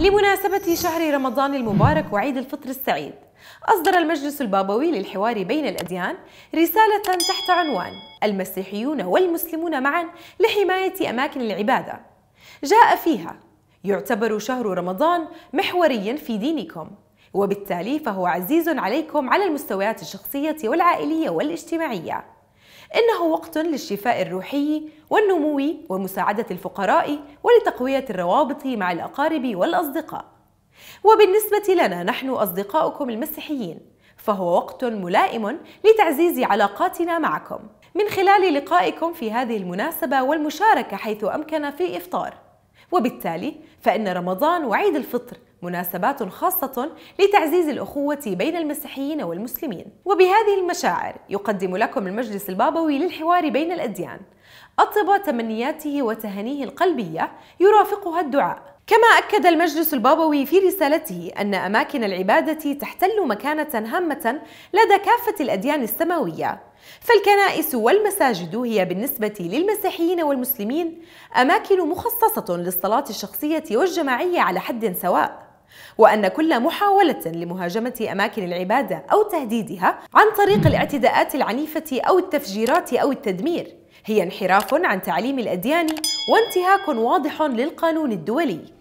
لمناسبة شهر رمضان المبارك وعيد الفطر السعيد أصدر المجلس البابوي للحوار بين الأديان رسالة تحت عنوان المسيحيون والمسلمون معا لحماية أماكن العبادة جاء فيها يعتبر شهر رمضان محوريا في دينكم وبالتالي فهو عزيز عليكم على المستويات الشخصية والعائلية والاجتماعية إنه وقت للشفاء الروحي والنمو ومساعدة الفقراء ولتقوية الروابط مع الأقارب والأصدقاء. وبالنسبة لنا نحن أصدقاؤكم المسيحيين، فهو وقت ملائم لتعزيز علاقاتنا معكم من خلال لقائكم في هذه المناسبة والمشاركة حيث أمكن في إفطار. وبالتالي فإن رمضان وعيد الفطر مناسبات خاصة لتعزيز الأخوة بين المسيحيين والمسلمين وبهذه المشاعر يقدم لكم المجلس البابوي للحوار بين الأديان أطيب تمنياته وتهانيه القلبية يرافقها الدعاء كما أكد المجلس البابوي في رسالته أن أماكن العبادة تحتل مكانة هامة لدى كافة الأديان السماوية، فالكنائس والمساجد هي بالنسبة للمسيحيين والمسلمين أماكن مخصصة للصلاة الشخصية والجماعية على حد سواء، وأن كل محاولة لمهاجمة أماكن العبادة أو تهديدها عن طريق الاعتداءات العنيفة أو التفجيرات أو التدمير هي انحراف عن تعليم الأديان وانتهاك واضح للقانون الدولي